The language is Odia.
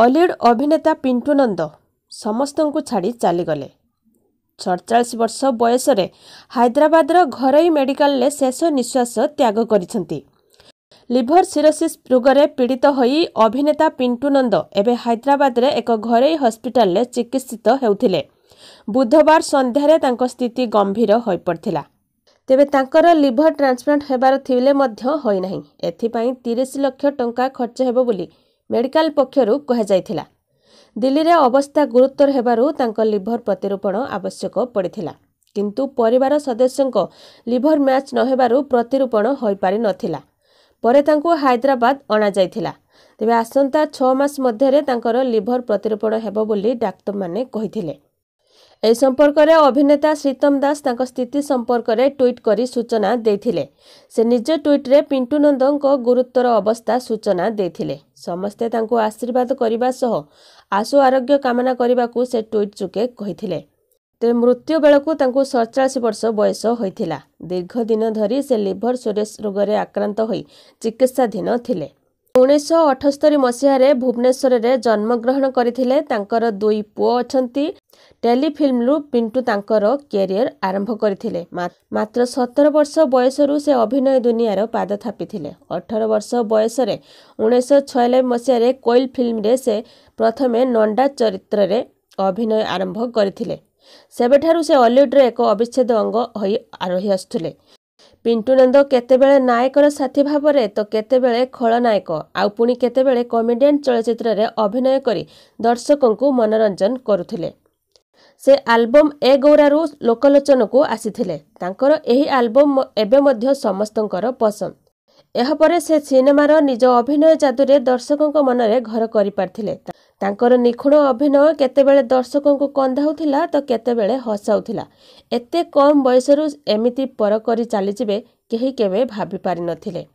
ଅଲିଉଡ଼ ଅଭିନେତା ପିଣ୍ଟୁ ନନ୍ଦ ସମସ୍ତଙ୍କୁ ଛାଡ଼ି ଚାଲିଗଲେ ଛଡ଼ଚାଳିଶ ବର୍ଷ ବୟସରେ ହାଇଦ୍ରାବାଦର ଘରୋଇ ମେଡିକାଲରେ ଶେଷ ନିଃଶ୍ୱାସ ତ୍ୟାଗ କରିଛନ୍ତି ଲିଭର ସିରୋସିସ୍ ରୋଗରେ ପୀଡ଼ିତ ହୋଇ ଅଭିନେତା ପିଣ୍ଟୁ ନନ୍ଦ ଏବେ ହାଇଦ୍ରାବାଦରେ ଏକ ଘରୋଇ ହସ୍ପିଟାଲରେ ଚିକିତ୍ସିତ ହେଉଥିଲେ ବୁଧବାର ସନ୍ଧ୍ୟାରେ ତାଙ୍କ ସ୍ଥିତି ଗମ୍ଭୀର ହୋଇପଡ଼ିଥିଲା ତେବେ ତାଙ୍କର ଲିଭର ଟ୍ରାନ୍ସପ୍ଲାଣ୍ଟ ହେବାର ଥିଲେ ମଧ୍ୟ ହୋଇନାହିଁ ଏଥିପାଇଁ ତିରିଶ ଲକ୍ଷ ଟଙ୍କା ଖର୍ଚ୍ଚ ହେବ ବୋଲି ମେଡିକାଲ ପକ୍ଷରୁ କୁହାଯାଇଥିଲା ଦିଲ୍ଲୀରେ ଅବସ୍ଥା ଗୁରୁତର ହେବାରୁ ତାଙ୍କ ଲିଭର ପ୍ରତିରୋପଣ ଆବଶ୍ୟକ ପଡ଼ିଥିଲା କିନ୍ତୁ ପରିବାର ସଦସ୍ୟଙ୍କ ଲିଭର ମ୍ୟାଚ୍ ନ ହେବାରୁ ପ୍ରତିରୋପଣ ହୋଇପାରିନଥିଲା ପରେ ତାଙ୍କୁ ହାଇଦ୍ରାବାଦ ଅଣାଯାଇଥିଲା ତେବେ ଆସନ୍ତା ଛଅ ମାସ ମଧ୍ୟରେ ତାଙ୍କର ଲିଭର ପ୍ରତିରୋପଣ ହେବ ବୋଲି ଡାକ୍ତରମାନେ କହିଥିଲେ ଏ ସମ୍ପର୍କରେ ଅଭିନେତା ଶ୍ରୀତମ ଦାସ ତାଙ୍କ ସ୍ଥିତି ସମ୍ପର୍କରେ ଟ୍ୱିଟ୍ କରି ସୂଚନା ଦେଇଥିଲେ ସେ ନିଜ ଟ୍ୱିଟ୍ରେ ପିଣ୍ଟୁ ନନ୍ଦଙ୍କ ଗୁରୁତର ଅବସ୍ଥା ସୂଚନା ଦେଇଥିଲେ ସମସ୍ତେ ତାଙ୍କୁ ଆଶୀର୍ବାଦ କରିବା ସହ ଆଶୁ ଆରୋଗ୍ୟ କାମନା କରିବାକୁ ସେ ଟ୍ୱିଟ୍ ଯୋଗେ କହିଥିଲେ ତେବେ ମୃତ୍ୟୁ ବେଳକୁ ତାଙ୍କୁ ସତଚାଳିଶ ବର୍ଷ ବୟସ ହୋଇଥିଲା ଦୀର୍ଘ ଦିନ ଧରି ସେ ଲିଭର ସୋରେସ୍ ରୋଗରେ ଆକ୍ରାନ୍ତ ହୋଇ ଚିକିତ୍ସାଧୀନ ଥିଲେ ଉଣେଇଶହ ଅଠସ୍ତରୀ ମସିହାରେ ଭୁବନେଶ୍ୱରରେ ଜନ୍ମଗ୍ରହଣ କରିଥିଲେ ତାଙ୍କର ଦୁଇ ପୁଅ ଅଛନ୍ତି ଟେଲିଫିଲ୍ମରୁ ପିଣ୍ଟୁ ତାଙ୍କର କ୍ୟାରିୟର ଆରମ୍ଭ କରିଥିଲେ ମାତ୍ର ସତର ବର୍ଷ ବୟସରୁ ସେ ଅଭିନୟ ଦୁନିଆର ପାଦ ଥାପିଥିଲେ ଅଠର ବର୍ଷ ବୟସରେ ଉଣେଇଶହ ଛୟାନବେ ମସିହାରେ କୋଇଲ ଫିଲ୍ମରେ ସେ ପ୍ରଥମେ ନଣ୍ଡା ଚରିତ୍ରରେ ଅଭିନୟ ଆରମ୍ଭ କରିଥିଲେ ସେବେଠାରୁ ସେ ଅଲିଉଡ଼ର ଏକ ଅବିଚ୍ଛେଦ ଅଙ୍ଗ ହୋଇ ରହିଆସୁଥିଲେ ପିଣ୍ଟୁନନ୍ଦ କେତେବେଳେ ନାୟକର ସାଥୀ ଭାବରେ ତ କେତେବେଳେ ଖଳନାୟକ ଆଉ ପୁଣି କେତେବେଳେ କମେଡିଆନ୍ ଚଳଚ୍ଚିତ୍ରରେ ଅଭିନୟ କରି ଦର୍ଶକଙ୍କୁ ମନୋରଞ୍ଜନ କରୁଥିଲେ ସେ ଆଲବମ୍ ଏ ଗୌରାରୁ ଲୋକଲୋଚନକୁ ଆସିଥିଲେ ତାଙ୍କର ଏହି ଆଲବମ୍ ଏବେ ମଧ୍ୟ ସମସ୍ତଙ୍କର ପସନ୍ଦ ଏହାପରେ ସେ ସିନେମାର ନିଜ ଅଭିନୟ ଯାଦୁରେ ଦର୍ଶକଙ୍କ ମନରେ ଘର କରିପାରିଥିଲେ ତାଙ୍କର ନିଖୁଣ ଅଭିନୟ କେତେବେଳେ ଦର୍ଶକଙ୍କୁ କନ୍ଧାଉଥିଲା ତ କେତେବେଳେ ହସାଉଥିଲା ଏତେ କମ୍ ବୟସରୁ ଏମିତି ପର କରି ଚାଲିଯିବେ କେହି କେବେ ଭାବିପାରିନଥିଲେ